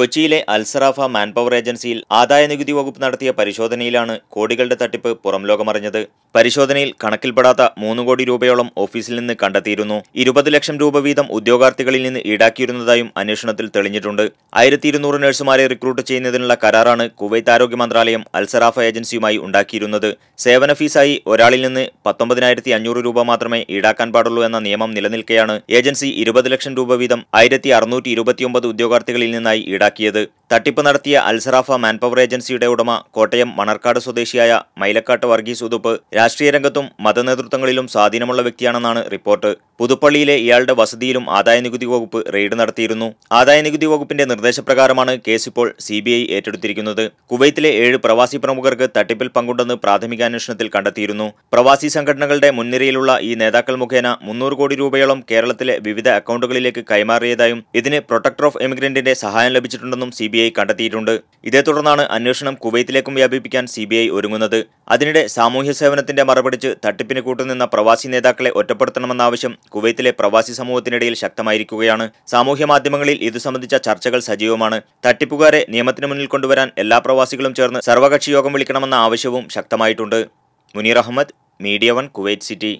കൊച്ചിയിലെ അൽസറാഫ മാൻപവർ ഏജൻസിയിൽ നികുതി വകുപ്പ് നടത്തിയ പരിശോധനയിലാണ് കോടികളുടെ തട്ടിപ്പ് പുറംലോകമറിഞ്ഞത് പരിശോധനയിൽ കണക്കിൽപ്പെടാത്ത മൂന്ന് കോടി രൂപയോളം ഓഫീസിൽ നിന്ന് കണ്ടെത്തിയിരുന്നു ഇരുപത് ലക്ഷം രൂപ വീതം ഉദ്യോഗാർത്ഥികളിൽ നിന്ന് ഈടാക്കിയിരുന്നതായും അന്വേഷണത്തിൽ തെളിഞ്ഞിട്ടുണ്ട് ആയിരത്തി ഇരുന്നൂറ് നഴ്സുമാരെ റിക്രൂട്ട് ചെയ്യുന്നതിനുള്ള കരാറാണ് കുവൈത്ത് ആരോഗ്യ മന്ത്രാലയം അൽസറാഫ ഏജൻസിയുമായി ഉണ്ടാക്കിയിരുന്നത് സേവന ഫീസായി ഒരാളിൽ നിന്ന് പത്തൊമ്പതിനായിരത്തി അഞ്ഞൂറ് രൂപ മാത്രമേ ഈടാക്കാൻ പാടുള്ളൂ എന്ന നിയമം നിലനിൽക്കെയാണ് ഏജൻസി ഇരുപത് ലക്ഷം രൂപ വീതം ആയിരത്തി അറുന്നൂറ്റി ഇരുപത്തിയൊമ്പത് ഉദ്യോഗാർത്ഥികളിൽ നിന്നായി ഈടാക്കിയത് തട്ടിപ്പ് നടത്തിയ അൽസറാഫ മാൻപവർ ഏജൻസിയുടെ ഉടമ കോട്ടയം മണർക്കാട് സ്വദേശിയായ മൈലക്കാട്ട് വർഗീസ് ഉതുപ്പ് രാഷ്ട്രീയ രംഗത്തും മതനേതൃത്വങ്ങളിലും സ്വാധീനമുള്ള വ്യക്തിയാണെന്നാണ് റിപ്പോർട്ട് പുതുപ്പള്ളിയിലെ ഇയാളുടെ വസതിയിലും ആദായനികുതി വകുപ്പ് റെയ്ഡ് നടത്തിയിരുന്നു ആദായനികുതി വകുപ്പിന്റെ നിർദ്ദേശപ്രകാരമാണ് കേസ് ഇപ്പോൾ സി ബി ഐ ഏറ്റെടുത്തിരിക്കുന്നത് കുവൈത്തിലെ ഏഴ് പ്രവാസി പ്രമുഖർക്ക് തട്ടിപ്പിൽ പങ്കുണ്ടെന്ന് പ്രാഥമിക അന്വേഷണത്തിൽ കണ്ടെത്തിയിരുന്നു പ്രവാസി സംഘടനകളുടെ മുൻനിരയിലുള്ള ഈ നേതാക്കൾ മുഖേന മുന്നൂറ് കോടി രൂപയോളം കേരളത്തിലെ വിവിധ അക്കൗണ്ടുകളിലേക്ക് കൈമാറിയതായും ഇതിന് പ്രൊട്ടക്ടർ ഓഫ് എമിഗ്രന്റിന്റെ സഹായം ലഭിച്ചിട്ടുണ്ടെന്നും സി കണ്ടെത്തിയിട്ടുണ്ട് ഇതേ തുടർന്നാണ് അന്വേഷണം കുവൈത്തിലേക്കും വ്യാപിപ്പിക്കാൻ സി ഒരുങ്ങുന്നത് അതിനിടെ സാമൂഹ്യ സേവനത്തിന്റെ മറുപടിച്ച് തട്ടിപ്പിന് കൂട്ടുനിന്ന പ്രവാസി നേതാക്കളെ ഒറ്റപ്പെടുത്തണമെന്ന ആവശ്യം കുവൈത്തിലെ പ്രവാസി സമൂഹത്തിനിടയിൽ ശക്തമായിരിക്കുകയാണ് സാമൂഹ്യ മാധ്യമങ്ങളിൽ ഇതു സംബന്ധിച്ച ചർച്ചകൾ സജീവമാണ് തട്ടിപ്പുകാരെ നിയമത്തിന് മുന്നിൽ കൊണ്ടുവരാൻ എല്ലാ പ്രവാസികളും ചേർന്ന് സർവകക്ഷി യോഗം വിളിക്കണമെന്ന ആവശ്യവും ശക്തമായിട്ടുണ്ട് Muneer Ahmed media one Kuwait city